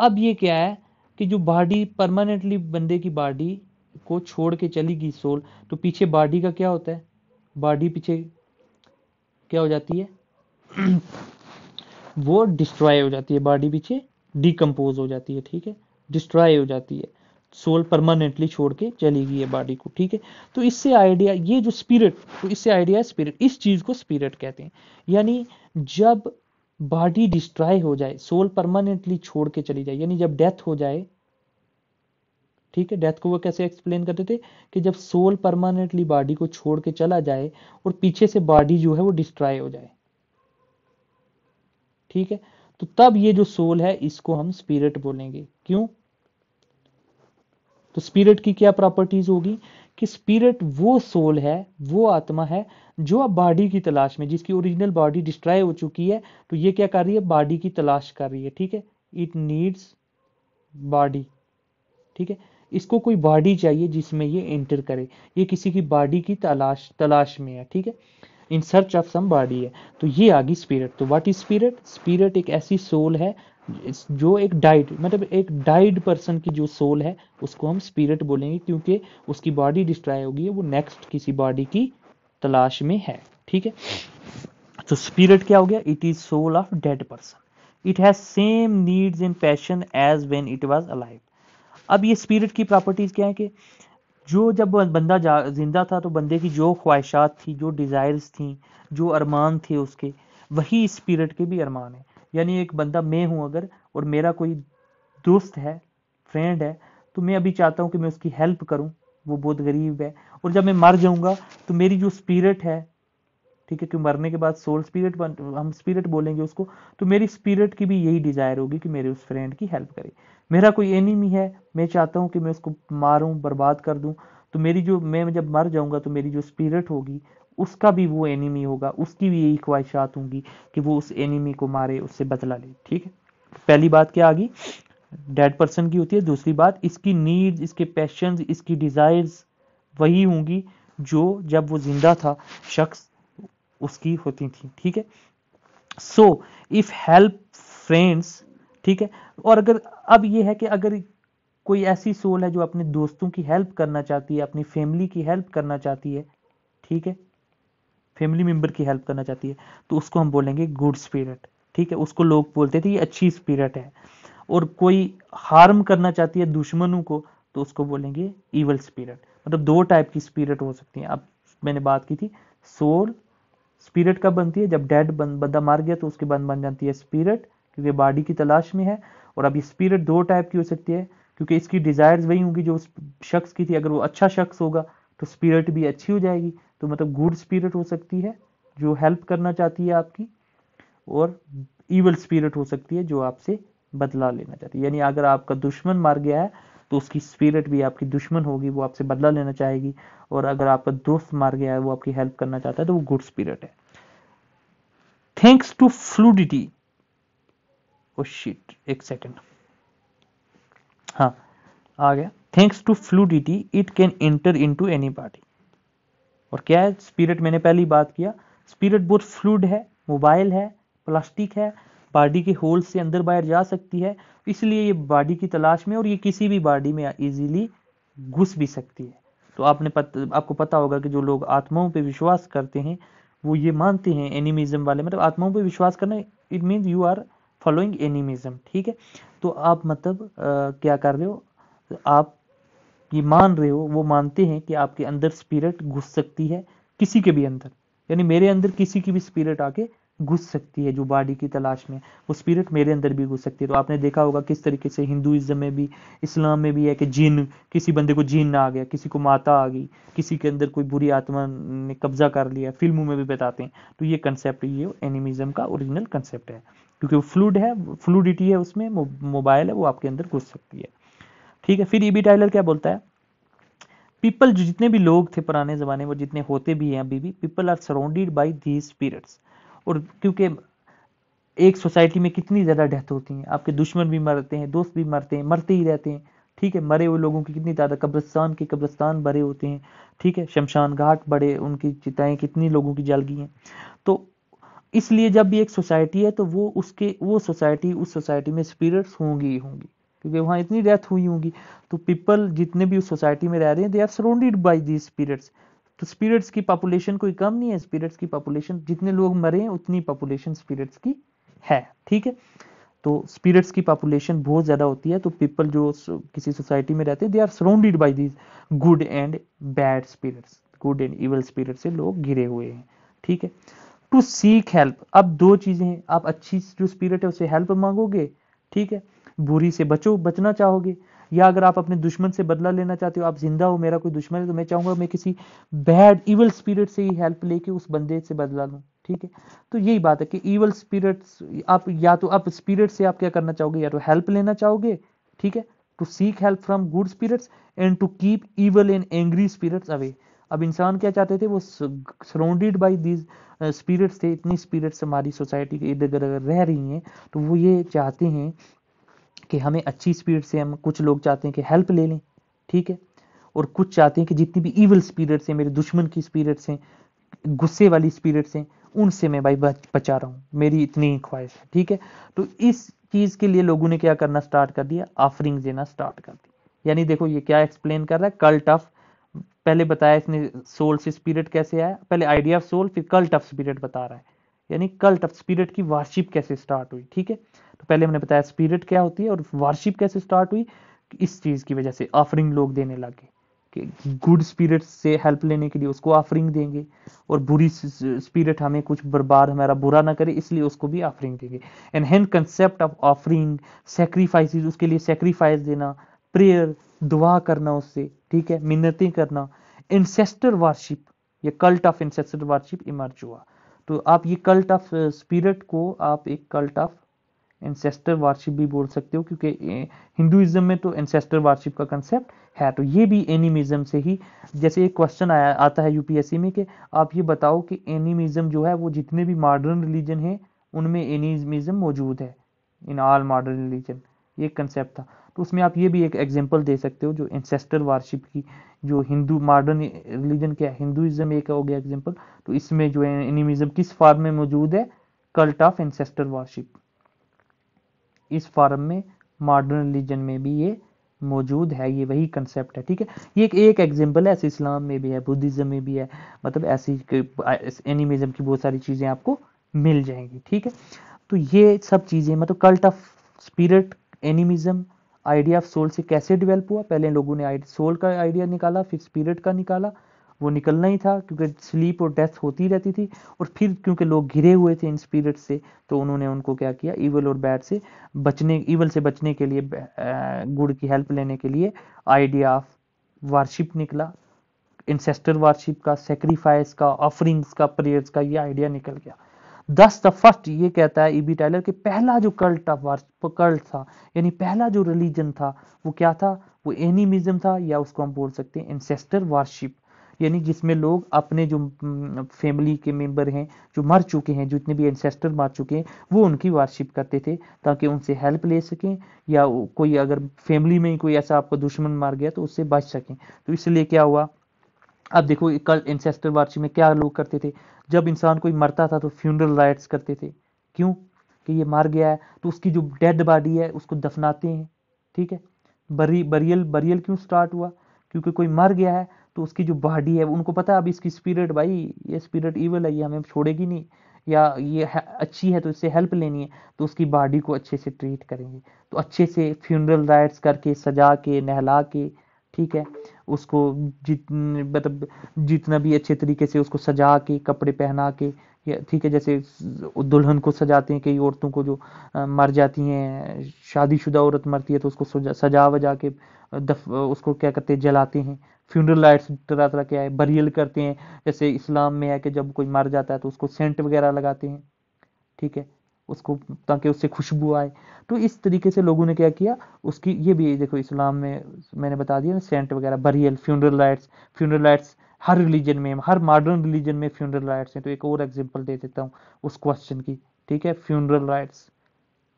अब ये क्या है कि जो बॉडी परमानेंटली बंदे की बॉडी को छोड़ के चली गई सोल तो पीछे बॉडी का क्या होता है बॉडी पीछे क्या हो जाती है वो डिस्ट्रॉय हो जाती है बॉडी पीछे डिकम्पोज हो जाती है ठीक है डिस्ट्रॉय हो जाती है सोल परमानेंटली छोड़ के गई है बॉडी को ठीक है तो इससे आइडिया ये जो स्पिरिट तो इससे आइडिया स्पिरिट इस चीज़ को स्पिरिट कहते हैं यानी जब बॉडी डिस्ट्रॉय हो जाए सोल परमानेंटली छोड़ के चली जाए यानी जब डेथ हो जाए ठीक है डेथ को वो कैसे एक्सप्लेन करते थे कि जब सोल परमानेंटली बॉडी को छोड़ के चला जाए और पीछे से बॉडी जो है वो डिस्ट्रॉय हो जाए ठीक है तो तब ये जो सोल है इसको हम स्पिरिट बोलेंगे क्यों तो स्पिरिट की क्या प्रॉपर्टीज होगी कि स्पिरिट वो सोल है वो आत्मा है जो अब बॉडी की तलाश में जिसकी ओरिजिनल बॉडी डिस्ट्रॉय हो चुकी है तो ये क्या कर रही है बॉडी की तलाश कर रही है ठीक है इट नीड्स बॉडी ठीक है इसको कोई बॉडी चाहिए जिसमें ये एंटर करे ये किसी की बॉडी की तलाश तलाश में है ठीक है in search of some body है तो ये आ गई स्पिरिट तो व्हाट इज स्पिरिट स्पिरिट एक ऐसी सोल है जो एक डाइड मतलब एक डाइड पर्सन की जो सोल है उसको हम स्पिरिट बोलेंगे क्योंकि उसकी बॉडी डिस्ट्रॉय होगी वो नेक्स्ट किसी बॉडी की तलाश में है ठीक है तो स्पिरिट क्या हो गया it is soul of dead person it has same needs in passion as when it was alive अब ये स्पिरिट की प्रॉपर्टीज क्या है कि जो जब बंदा जिंदा था तो बंदे की जो ख्वाहिशात थी जो डिज़ायर्स थी जो अरमान थे उसके वही स्पिरिट के भी अरमान है यानी एक बंदा मैं हूँ अगर और मेरा कोई दोस्त है फ्रेंड है तो मैं अभी चाहता हूँ कि मैं उसकी हेल्प करूँ वो बहुत गरीब है और जब मैं मर जाऊँगा तो मेरी जो स्पिरिट है ठीक है कि मरने के बाद सोल स्पिरिट हम स्पिरिट बोलेंगे उसको तो मेरी स्पिरिट की भी यही डिज़ायर होगी कि मेरे उस फ्रेंड की हेल्प करे मेरा कोई एनिमी है मैं चाहता हूँ कि मैं उसको मारूँ बर्बाद कर दूँ तो मेरी जो मैं जब मर जाऊँगा तो मेरी जो स्पिरिट होगी उसका भी वो एनिमी होगा उसकी भी यही ख्वाहिशात होंगी कि वो उस एनिमी को मारे उससे बदला ले ठीक है पहली बात क्या आ गई डेड पर्सन की होती है दूसरी बात इसकी नीड इसके पैशन इसकी डिज़ायर्स वही होंगी जो जब वो जिंदा था शख्स उसकी होती थी ठीक है सो इफ हेल्प फ्रेंड्स ठीक है और अगर अब ये है कि अगर कोई ऐसी सोल है जो अपने दोस्तों की हेल्प करना चाहती है अपनी फैमिली की हेल्प करना चाहती है ठीक है फैमिली मेम्बर की हेल्प करना चाहती है तो उसको हम बोलेंगे गुड स्पिरिट ठीक है उसको लोग बोलते थे ये अच्छी स्पिरिट है और कोई हार्म करना चाहती है दुश्मनों को तो उसको बोलेंगे ईवल स्पिरिट मतलब दो टाइप की स्पिरिट हो सकती है अब मैंने बात की थी सोल स्पिरिट कब बनती है जब डेड बंदा मर गया तो उसके बाद बन जाती है स्पिरिट क्योंकि बॉडी की तलाश में है और अब ये स्पिरिट दो टाइप की हो सकती है क्योंकि इसकी डिज़ायर्स वही होंगी जो उस शख्स की थी अगर वो अच्छा शख्स होगा तो स्पिरिट भी अच्छी हो जाएगी तो मतलब गुड स्पिरिट हो सकती है जो हेल्प करना चाहती है आपकी और ईवल स्पिरिट हो सकती है जो आपसे बदला लेना चाहती है यानी अगर आपका दुश्मन मार गया है तो उसकी स्पिरिट भी आपकी दुश्मन होगी वो आपसे बदला लेना चाहेगी और अगर आपका दोस्त मार गया है वो आपकी हेल्प करना चाहता है तो वो गुड स्पिरिट है thanks to fluidity oh shit एक सेकंड हाँ आ गया thanks to fluidity it can enter into any body और क्या है स्पिरिट मैंने पहली बात किया स्पिरिट बहुत फ्लूड है मोबाइल है प्लास्टिक है बॉडी के होल से अंदर बाहर जा सकती है इसलिए ये बॉडी की तलाश में और ये किसी भी बॉडी में इजीली घुस भी सकती है तो आपने पत, आपको पता होगा कि जो लोग आत्माओं पे विश्वास करते हैं वो ये मानते हैं एनिमिज्म वाले मतलब आत्माओं पे विश्वास करना it means you are following animism ठीक है तो आप मतलब आ, क्या कर रहे हो आप ये मान रहे हो वो मानते हैं कि आपके अंदर स्पिरिट घुस सकती है किसी के भी अंदर यानी मेरे अंदर किसी की भी स्पिरिट आके घुस सकती है जो बॉडी की तलाश में वो स्पिरिट मेरे अंदर भी घुस सकती है तो आपने देखा होगा किस तरीके से हिंदुज़्म में भी इस्लाम में भी है कि जिन किसी बंदे को जिन आ गया किसी को माता आ गई किसी के अंदर कोई बुरी आत्मा ने कब्जा कर लिया फिल्मों में भी बताते हैं तो ये कंसेप्ट ये एनिमिज़म का ओरिजिनल कंसेप्ट है क्योंकि वो फ्लूड है फ्लूडिटी है उसमें मोबाइल है वो आपके अंदर घुस सकती है ठीक है फिर ईबी टाइलर क्या बोलता है पीपल जो जितने भी लोग थे पुराने जमाने में जितने होते भी हैं अभी भी people are surrounded by the spirits और क्योंकि एक सोसाइटी में कितनी ज़्यादा डेथ होती है आपके दुश्मन भी मरते हैं दोस्त भी मरते हैं मरते ही रहते हैं ठीक है मरे हुए लोगों की कितनी ज़्यादा कब्रस्तान के कब्रस्तान भरे होते हैं ठीक है शमशान घाट बड़े उनकी चिताएं कितनी लोगों की जल गई हैं तो इसलिए जब भी एक सोसाइटी है तो वो उसके वो सोसाइटी उस सोसाइटी में स्पिरिट्स होंगी ही होंगी क्योंकि वहाँ इतनी डेथ हुई होंगी तो पीपल जितने भी उस सोसाइटी में रह रहे हैं they are surrounded by the spirits तो स्पिरिट्स की पॉपुलेशन कोई कम नहीं है स्पिरिट्स की पॉपुलेशन जितने लोग मरे हैं उतनी पॉपुलेशन स्पिरिट्स की है ठीक है तो स्पिरिट्स की पॉपुलेशन बहुत ज़्यादा होती है तो पीपल जो किसी सोसाइटी में रहते हैं they are surrounded by these good and bad spirits good and evil spirit से लोग घिरे हुए हैं ठीक है टू सीक हेल्प अब दो चीज़ें आप अच्छी जो स्पिरिट है उसे हेल्प मांगोगे ठीक है बुरी से बचो बचना चाहोगे या अगर आप अपने दुश्मन से बदला लेना चाहते हो आप जिंदा हो मेरा कोई दुश्मन है तो मैं चाहूंगा मैं किसी बैड इवल स्पिरिट से ही हेल्प लेके उस बंदे से बदला लूँ ठीक है तो यही बात है कि इवल स्पिरिट आप या तो आप स्पिरिट से आप क्या करना चाहोगे या तो हेल्प लेना चाहोगे ठीक है to seek help from good spirits and to keep evil and angry spirits away अब इंसान क्या चाहते थे वो सराउंडेड बाई दीज स्पिरिट्स थे इतनी स्पिरिट्स हमारी सोसाइटी के इधर उधर रह रही हैं तो वो ये चाहते हैं कि हमें अच्छी स्पीड से हम कुछ लोग चाहते हैं कि हेल्प ले लें ठीक है और कुछ चाहते हैं कि जितनी भी ईवल स्पिरिट्स हैं मेरे दुश्मन की स्पिरिट्स हैं गुस्से वाली स्पिरिट्स हैं उनसे मैं भाई बचा रहा हूँ मेरी इतनी ख्वाहिश है ठीक है तो इस चीज़ के लिए लोगों ने क्या करना स्टार्ट कर दिया ऑफरिंग देना स्टार्ट कर दी यानी देखो ये क्या एक्सप्लेन कर रहा है कल्ट ऑफ पहले बताया इसने सोल से स्पिरिट कैसे आया पहले आइडिया ऑफ सोल फिर कल्ट ऑफ स्पिरिट बता रहा है यानी कल्ट ऑफ स्पिरिट की वार्शिप कैसे स्टार्ट हुई ठीक है तो पहले हमने बताया स्पिरिट क्या होती है और वार्शिप कैसे स्टार्ट हुई इस चीज की वजह से ऑफरिंग लोग देने लगे कि गुड स्पिरिट से हेल्प लेने के लिए उसको ऑफरिंग देंगे और बुरी स्पिरिट हमें कुछ बर्बाद हमारा बुरा ना करे इसलिए उसको भी ऑफरिंग देंगे and concept of offering sacrifice उसके लिए सेक्रीफाइस देना प्रेयर दुआ करना उससे ठीक है मिन्नतें करना इंसेस्टर वारशिप ये cult of ancestor worship emerge हुआ तो आप ये कल्ट ऑफ स्पिरिट को आप एक कल्ट ऑफ एंसेस्टर वारशिप भी बोल सकते हो क्योंकि हिंदुइज्म में तो एंसेस्टर वारशिप का कंसेप्ट है तो ये भी एनिमिज्म से ही जैसे एक क्वेश्चन आया आता है यूपीएससी में कि आप ये बताओ कि एनिमिज्म जो है वो जितने भी मॉडर्न रिलीजन हैं उनमें एनिमिज्म मौजूद है इन ऑल मॉडर्न रिलीजन ये कंसेप्ट था तो उसमें आप ये भी एक एग्जाम्पल दे सकते हो जो एंसेस्टर वारशिप की जो हिंदू मॉडर्न रिलीजन क्या है हिंदुइज्म एक हो गया एग्जाम्पल तो इसमें जो है एनिमिज्म किस फॉर्म में मौजूद है कल्ट ऑफ एंसेस्टर वारशिप इस फॉर्म में मॉडर्न रिलीजन में भी ये मौजूद है ये वही कंसेप्ट है ठीक है ये एक एक एग्जाम्पल है ऐसे इस्लाम में भी है बुद्धिज़्म में भी है मतलब ऐसी एनिमिज्म की बहुत सारी चीज़ें आपको मिल जाएंगी ठीक है तो ये सब चीज़ें मतलब cult of spirit animism idea of soul से कैसे डेवलप हुआ पहले लोगों ने सोल का आइडिया निकाला फिर स्पिरिट का निकाला वो निकलना ही था क्योंकि स्लीप और डेथ होती रहती थी और फिर क्योंकि लोग घिरे हुए थे इन स्पिरिट्स से तो उन्होंने उनको क्या किया ईवल और बैड से बचने ईवल से बचने के लिए गुड़ की हेल्प लेने के लिए आइडिया ऑफ वारशिप निकला इंसेस्टर वारशिप का सेक्रीफाइस का ऑफरिंग्स का प्रेयर्स का ये आइडिया निकल गया दस द फर्स्ट ये कहता है ईबी टाइलर के पहला जो कल्ट ऑफ कल्ट था यानी पहला जो रिलीजन था वो क्या था वो एनिमिज्म था या उसको हम बोल सकते हैं इंसेस्टर वारशिप यानी जिसमें लोग अपने जो फैमिली के मेंबर हैं जो मर चुके हैं जितने भी एंसेस्टर मर चुके हैं वो उनकी वार्शिप करते थे ताकि उनसे हेल्प ले सकें या कोई अगर फैमिली में ही कोई ऐसा आपका दुश्मन मार गया तो उससे बच सकें तो इसलिए क्या हुआ अब देखो कल एंसेस्टर वार्शिप में क्या लोग करते थे जब इंसान कोई मरता था तो फ्यूनरल राइट्स करते थे क्यों कि ये मर गया है तो उसकी जो डेड बॉडी है उसको दफनाते हैं ठीक है बरी बरियल बरियल क्यों स्टार्ट हुआ क्योंकि कोई मर गया है तो उसकी जो बॉडी है उनको पता है अब इसकी स्पिरिट भाई ये स्पिरिट ईवल है ये हमें छोड़ेगी नहीं या ये अच्छी है तो इससे हेल्प लेनी है तो उसकी बॉडी को अच्छे से ट्रीट करेंगे तो अच्छे से फ्यूनरल राइट्स करके सजा के नहला के ठीक है उसको जित मतलब जितना भी अच्छे तरीके से उसको सजा के कपड़े पहना के ठीक है जैसे दुल्हन को सजाते हैं कई औरतों को जो मर जाती हैं शादीशुदा औरत मरती है तो उसको सजा वजा के दफ उसको क्या करते हैं जलाते हैं फ्यूनरल लाइट्स तरह तरह के आए बरियल करते हैं जैसे इस्लाम में है कि जब कोई मर जाता है तो उसको सेंट वगैरह लगाते हैं ठीक है उसको ताकि उससे खुशबू आए तो इस तरीके से लोगों ने क्या किया उसकी ये भी देखो इस्लाम में मैंने बता दिया ना सेंट वगैरह burial funeral lights funeral lights हर रिलीजन में हर मॉडर्न रिलीजन में फ्यूनरल राइट्स हैं तो एक और एग्जांपल दे देता हूँ उस क्वेश्चन की ठीक है फ्यूनरल राइट्स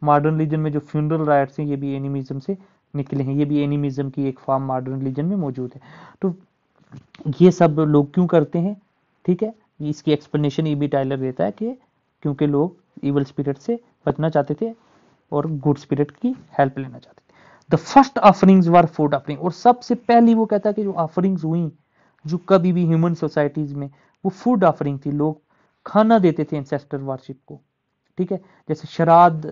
मॉडर्न रिलीजन में जो फ्यूनरल राइट्स हैं ये भी एनिमिज्म से निकले हैं ये भी एनिमिज्म की एक फॉर्म मॉडर्न रिलीजन में मौजूद है तो ये सब लोग क्यों करते हैं ठीक है इसकी एक्सप्लेनेशन ई बी टाइलर देता है कि क्योंकि लोग ईवल स्पिरिट से बचना चाहते थे और गुड स्पिरिट की हेल्प लेना चाहते थे the first offerings were food offering और सबसे पहली वो कहता है कि जो ऑफरिंग्स हुई जो कभी भी ह्यूमन सोसाइटीज में वो फूड ऑफरिंग थी लोग खाना देते थे इंसेस्टर वारशिप को ठीक है जैसे शराद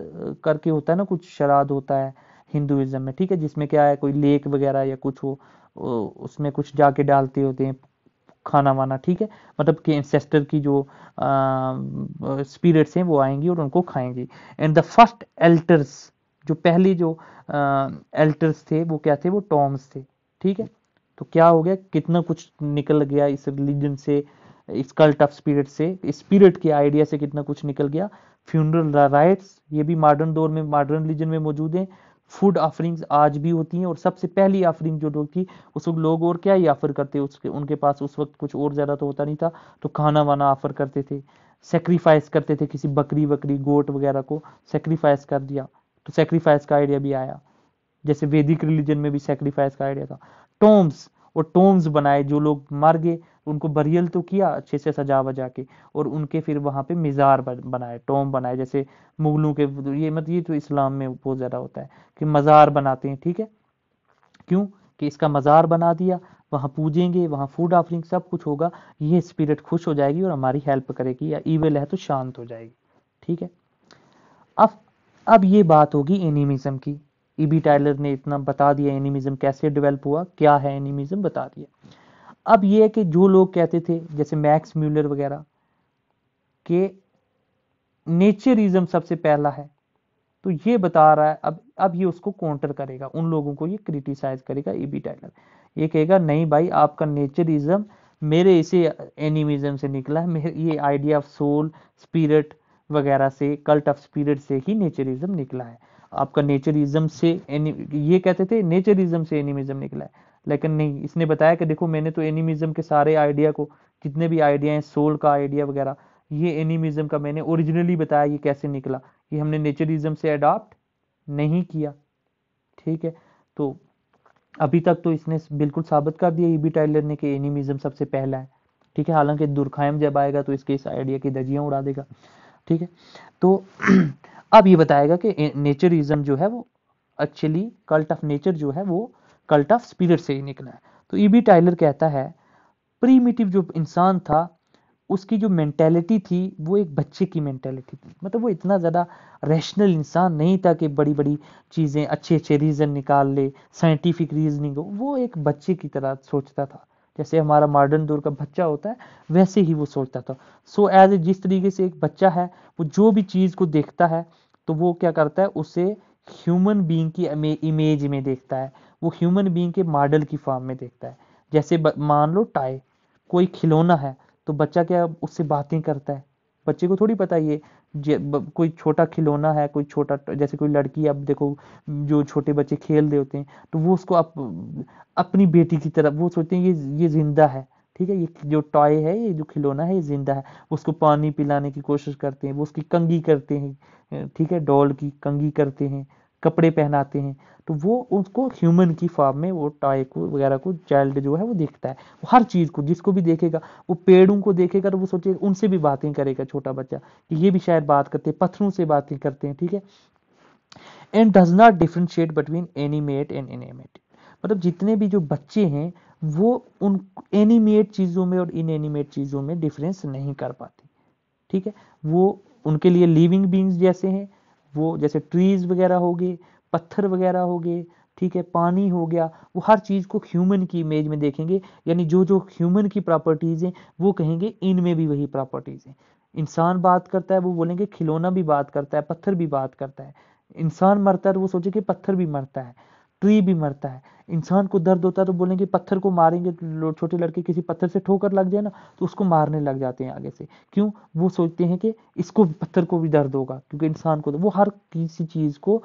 करके होता है ना कुछ शराद होता है हिंदुइज्म में ठीक है जिसमें क्या है कोई लेक वगैरह या कुछ हो उसमें कुछ जाके डालते होते हैं खाना वाना ठीक है मतलब कि इंसेस्टर की जो स्पिरिट्स हैं वो आएंगी और उनको खाएंगी एंड द फर्स्ट एल्टर्स जो पहले जो एल्टर्स थे वो क्या थे वो टॉम्स थे ठीक है तो क्या हो गया कितना कुछ निकल गया इस रिलीजन से इस कल्ट ऑफ स्पिरिट से स्पिरिट के आइडिया से कितना कुछ निकल गया फ्यूनरल राइट्स ये भी मॉडर्न दौर में मॉडर्न रिलीजन में मौजूद है फूड ऑफरिंग्स आज भी होती हैं और सबसे पहली ऑफरिंग जो लोग थी उस वक्त लोग और क्या ही ऑफर करते उसके उनके पास उस वक्त कुछ और ज़्यादा तो होता नहीं था तो खाना वाना ऑफर करते थे सेक्रीफाइस करते थे किसी बकरी वकरी गोट वगैरह को सेक्रीफाइस कर दिया तो सेक्रीफाइस का आइडिया भी आया जैसे वैदिक रिलीजन में भी सेक्रीफाइस का आइडिया था टोम्स वो टोम्स बनाए जो लोग मर गए उनको बरियल तो किया अच्छे से सजा बजा के और उनके फिर वहाँ पे मज़ार बनाए टोम बनाए जैसे मुगलों के ये मत ये तो इस्लाम में बहुत ज़्यादा होता है कि मज़ार बनाते हैं ठीक है क्यों कि इसका मज़ार बना दिया वहाँ पूजेंगे वहाँ फूड ऑफरिंग सब कुछ होगा ये स्पिरिट खुश हो जाएगी और हमारी हेल्प करेगी या ईवेल है तो शांत हो जाएगी ठीक है अब अब ये बात होगी एनिमिज्म की ई बी टाइलर ने इतना बता दिया एनिमिज्म कैसे डेवलप हुआ क्या है एनिमिज्म बता दिया अब ये है कि जो लोग कहते थे जैसे मैक्स म्यूलर वगैरह के नेचरिज्म सबसे पहला है तो ये बता रहा है अब अब ये उसको काउंटर करेगा उन लोगों को ये क्रिटिसाइज करेगा ई बी टाइलर ये कहेगा नहीं भाई आपका नेचरिज्म मेरे इसे एनिमिज्म से निकला है ये आइडिया ऑफ सोल स्पिरिट वगैरह से कल्ट ऑफ स्पिरिट से ही नेचरिज्म निकला है आपका नेचरिज्म से ये कहते थे नेचरिज्म से एनिमिज्म निकला है लेकिन नहीं इसने बताया कि देखो मैंने तो एनिमिज्म के सारे आइडिया को जितने भी आइडिया हैं सोल का आइडिया वगैरह ये एनिमिज्म का मैंने ओरिजिनली बताया ये कैसे निकला ये हमने नेचरिज्म से अडॉप्ट नहीं किया ठीक है तो अभी तक तो इसने बिल्कुल साबित कर दिया बी टाइलर ने कि एनिमिज्म सबसे पहला है ठीक है हालांकि दुर्खायम जब आएगा तो इसके इस आइडिया की दजियाँ उड़ा देगा ठीक है तो अब ये बताएगा कि नेचरिज्म जो है वो एक्चुअली कल्ट ऑफ नेचर जो है वो कल्ट ऑफ स्पिरिट से ही निकला है तो ई बी टाइलर कहता है प्रीमिटिव जो इंसान था उसकी जो मैंटेलिटी थी वो एक बच्चे की मैंटेलिटी थी मतलब वो इतना ज़्यादा रैशनल इंसान नहीं था कि बड़ी बड़ी चीज़ें अच्छे अच्छे रीज़न निकाल ले साइंटिफिक रीजनिंग हो वो एक बच्चे की तरह सोचता था जैसे हमारा मॉडर्न दौर का बच्चा होता है वैसे ही वो सोचता था सो एज ए जिस तरीके से एक बच्चा है वो जो भी चीज़ को देखता है तो वो क्या करता है उसे ह्यूमन बींग की इमेज में देखता है वो ह्यूमन बींग के मॉडल की फॉर्म में देखता है जैसे मान लो टाई कोई खिलौना है तो बच्चा क्या उससे बातें करता है बच्चे को थोड़ी पता ये कोई छोटा खिलौना है कोई छोटा जैसे कोई लड़की अब देखो जो छोटे बच्चे खेल रहे होते हैं तो वो उसको आप अपनी बेटी की तरफ वो सोचते हैं ये ये जिंदा है ठीक है ये जो टॉय है ये जो खिलौना है ये जिंदा है उसको पानी पिलाने की कोशिश करते हैं वो उसकी कंगी करते हैं ठीक है डॉल की कंगी करते हैं कपड़े पहनाते हैं तो वो उसको ह्यूमन की फॉर्म में वो टॉय को वगैरह को चाइल्ड जो है वो देखता है वो हर चीज़ को जिसको भी देखेगा वो पेड़ों को देखेगा तो वो सोचेगा उनसे भी बातें करेगा छोटा बच्चा कि ये भी शायद बात करते हैं पत्थरों से बातें करते हैं ठीक है and does not differentiate between animate and animate मतलब जितने भी जो बच्चे हैं वो उन एनिमेट चीज़ों में और इनएनिमेट चीज़ों में डिफरेंस नहीं कर पाते ठीक है वो उनके लिए लिविंग बींग्स जैसे हैं वो जैसे ट्रीज वगैरह हो गए पत्थर वगैरह हो गए ठीक है पानी हो गया वो हर चीज़ को ह्यूमन की इमेज में देखेंगे यानी जो जो ह्यूमन की प्रॉपर्टीज़ हैं वो कहेंगे इनमें भी वही प्रॉपर्टीज़ हैं इंसान बात करता है वो बोलेंगे खिलौना भी बात करता है पत्थर भी बात करता है इंसान मरता है तो वो सोचे कि पत्थर भी मरता है ट्री तो भी मरता है इंसान को दर्द होता है तो बोलेंगे पत्थर को मारेंगे छोटे लड़के किसी पत्थर से ठोकर लग जाए ना तो उसको मारने लग जाते हैं आगे से क्यों वो सोचते हैं कि इसको पत्थर को भी दर्द होगा क्योंकि इंसान को तो, वो हर किसी चीज़ को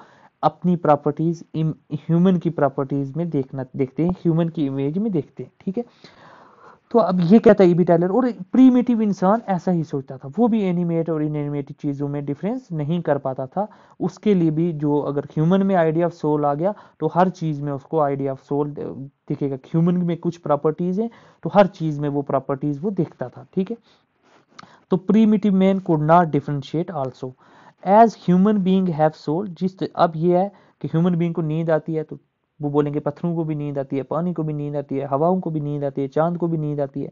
अपनी प्रॉपर्टीज ह्यूमन की प्रॉपर्टीज में देखना देखते हैं ह्यूमन की इमेज में देखते हैं ठीक है तो अब ये कहता है ईबी टाइलर और प्रीमेटिव इंसान ऐसा ही सोचता था वो भी एनिमेट और इनएनिमेटेड चीज़ों में डिफरेंस नहीं कर पाता था उसके लिए भी जो अगर ह्यूमन में आइडिया ऑफ सोल आ गया तो हर चीज़ में उसको आइडिया ऑफ सोल दिखेगा ह्यूमन में कुछ प्रॉपर्टीज़ हैं तो हर चीज़ में वो प्रॉपर्टीज़ वो देखता था ठीक है तो primitive man could not differentiate also as human being have soul जिस अब ये है कि ह्यूमन बींग को नींद आती है तो वो बोलेंगे पत्थरों को भी नींद आती है पानी को भी नींद आती है हवाओं को भी नींद आती है चांद को भी नींद आती है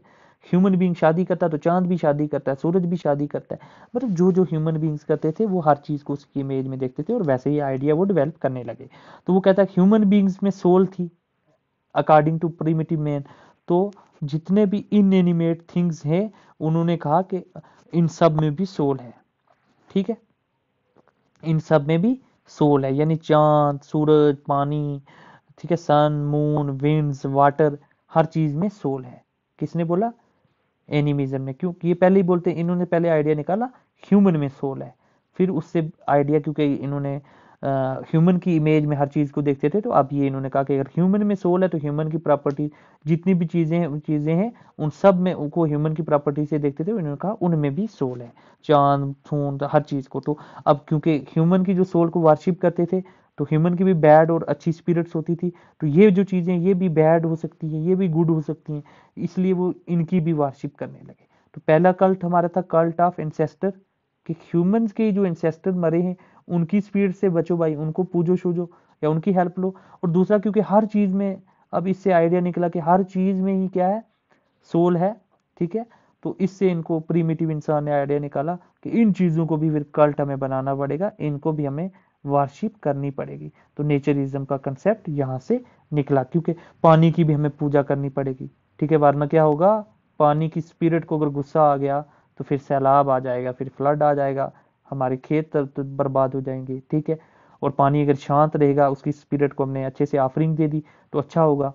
ह्यूमन बींग शादी करता है तो चांद भी शादी करता है सूरज भी शादी करता है मतलब जो जो ह्यूमन बींग्स करते थे वो हर चीज़ को उसकी इमेज में देखते थे और वैसे ही आइडिया वो डेवलप करने लगे तो वो कहता है ह्यूमन बींग्स में सोल थी अकॉर्डिंग टू प्रीमेटिव मैन तो जितने भी इन एनिमेट थिंग्स हैं उन्होंने कहा कि इन सब में भी सोल है ठीक है इन सब में भी सोल है यानी चांद सूरज पानी ठीक है सन मून विंड्स वाटर हर चीज में सोल है किसने बोला एनिमिज्म ने क्योंकि ये पहले ही बोलते इन्होंने पहले आइडिया निकाला ह्यूमन में सोल है फिर उससे आइडिया क्योंकि इन्होंने ह्यूमन की इमेज में हर चीज़ को देखते थे तो अब ये इन्होंने कहा कि अगर ह्यूमन में सोल है तो ह्यूमन की प्रॉपर्टी जितनी भी चीज़ें चीज़ें हैं उन सब में उनको ह्यूमन की प्रॉपर्टी से देखते थे इन्होंने कहा उनमें भी सोल है चांद सूंद हर चीज़ को तो अब क्योंकि ह्यूमन की जो सोल को वर्शिप करते थे तो ह्यूमन की भी बैड और अच्छी स्पिरिट्स होती थी तो ये जो चीज़ें ये भी बैड हो सकती हैं ये भी गुड हो सकती हैं इसलिए वो इनकी भी वार्शिप करने लगे तो पहला कल्ट हमारा था कल्ट ऑफ एंसेस्टर कि ह्यूमंस के जो एंसेस्टर मरे हैं उनकी स्पीड से बचो भाई उनको पूजो शूजो या उनकी हेल्प लो और दूसरा क्योंकि हर चीज़ में अब इससे आइडिया निकला कि हर चीज़ में ही क्या है सोल है ठीक है तो इससे इनको प्रीमेटिव इंसान ने आइडिया निकाला कि इन चीज़ों को भी फिर कल्ट हमें बनाना पड़ेगा इनको भी हमें वार्शिप करनी पड़ेगी तो नेचरिज्म का कंसेप्ट यहाँ से निकला क्योंकि पानी की भी हमें पूजा करनी पड़ेगी ठीक है वरना क्या होगा पानी की स्पिरिट को अगर गुस्सा आ गया तो फिर सैलाब आ जाएगा फिर फ्लड आ जाएगा हमारे खेत तो बर्बाद हो जाएंगे ठीक है और पानी अगर शांत रहेगा उसकी स्पिरिट को हमने अच्छे से ऑफरिंग दे दी तो अच्छा होगा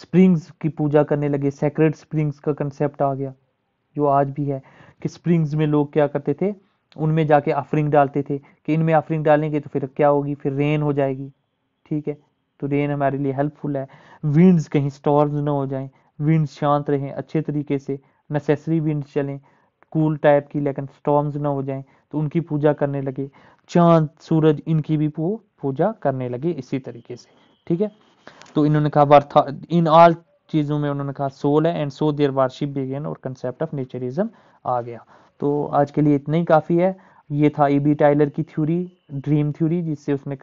स्प्रिंग्स की पूजा करने लगे सेक्रेट स्प्रिंग्स का कंसेप्ट आ गया जो आज भी है कि स्प्रिंग्स में लोग क्या करते थे उनमें जाके आफरिंग डालते थे कि इनमें आफरिंग डालेंगे तो फिर क्या होगी फिर रेन हो जाएगी ठीक है तो रेन हमारे लिए हेल्पफुल है विंड्स कहीं स्टॉर्म ना हो जाएं विंड्स शांत रहें अच्छे तरीके से नेसेसरी विंड्स चलें कूल टाइप की लेकिन स्टॉर्म्स ना हो जाएं तो उनकी पूजा करने लगे चांद सूरज इनकी भी वो पूजा करने लगे इसी तरीके से ठीक है तो इन्होंने कहा वर्था इन ऑल चीज़ों में उन्होंने कहा सोल है and so their worship began और कंसेप्ट ऑफ नेचरिज्म आ गया तो आज के लिए इतना ही काफ़ी है ये था ई बी टाइलर की थ्योरी ड्रीम थ्योरी जिससे उसने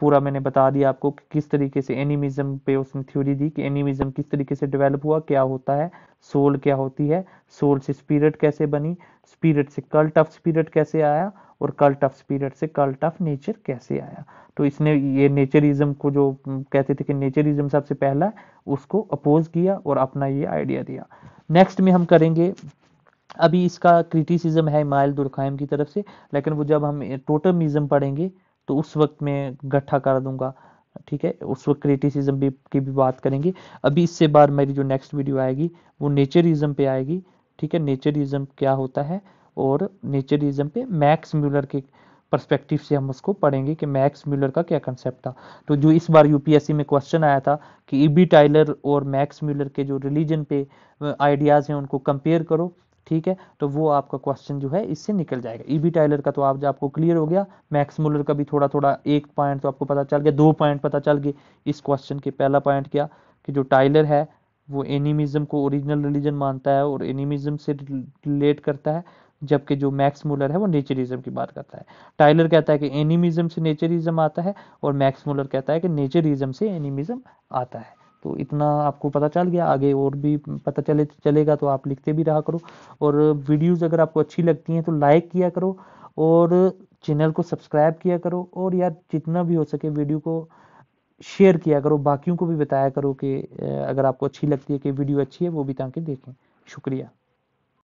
पूरा मैंने बता दिया आपको कि किस तरीके से एनिमिज्म पे उसने थ्योरी दी कि एनिमिज्म किस तरीके से डेवलप हुआ क्या होता है सोल क्या होती है सोल से स्पिरिट कैसे बनी स्पिरिट से कल्ट ऑफ स्पिरिट कैसे आया और कल्ट ऑफ स्पिरिट से कल्ट ऑफ नेचर कैसे आया तो इसने ये नेचरिज्म को जो कहते थे कि नेचरिज्म सबसे पहला उसको अपोज किया और अपना ये आइडिया दिया नेक्स्ट में हम करेंगे अभी इसका क्रिटिसिज्म है माइल दुरखाइम की तरफ से लेकिन वो जब हम टोटमिज्म पढ़ेंगे तो उस वक्त मैं गट्ठा कर दूंगा ठीक है उस वक्त क्रिटिसिज्म भी की भी बात करेंगे अभी इससे बार मेरी जो नेक्स्ट वीडियो आएगी वो नेचरिज्म पे आएगी ठीक है नेचरिज्म क्या होता है और नेचरिज्म पे मैक्स म्यूलर के परस्पेक्टिव से हम उसको पढ़ेंगे कि मैक्स म्यूलर का क्या कंसेप्ट था तो जो इस बार यूपीएससी में क्वेश्चन आया था कि ई बी टाइलर और मैक्स म्यूलर के जो रिलीजन पे आइडियाज़ हैं उनको कंपेयर करो ठीक है तो वो आपका क्वेश्चन जो है इससे निकल जाएगा ईबी e टाइलर का तो आप आपको क्लियर हो गया मैक्स मुलर का भी थोड़ा थोड़ा एक पॉइंट तो आपको पता चल गया दो पॉइंट पता चल गए इस क्वेश्चन के पहला पॉइंट क्या कि जो टाइलर है वो एनिमिज्म को ओरिजिनल रिलीजन मानता है और एनिमिज्म से रिलेट करता है जबकि जो मैक्स मुलर है वो नेचरिज्म की बात करता है टाइलर कहता है कि एनिमिज्म से नेचरिज्म आता है और मैक्स मुलर कहता है कि नेचरिज्म से एनिमिज्म आता है तो इतना आपको पता चल गया आगे और भी पता चले चलेगा तो आप लिखते भी रहा करो और वीडियोस अगर आपको अच्छी लगती हैं तो लाइक किया करो और चैनल को सब्सक्राइब किया करो और यार जितना भी हो सके वीडियो को शेयर किया करो बाकियों को भी बताया करो कि अगर आपको अच्छी लगती है कि वीडियो अच्छी है वो भी ताकि देखें शुक्रिया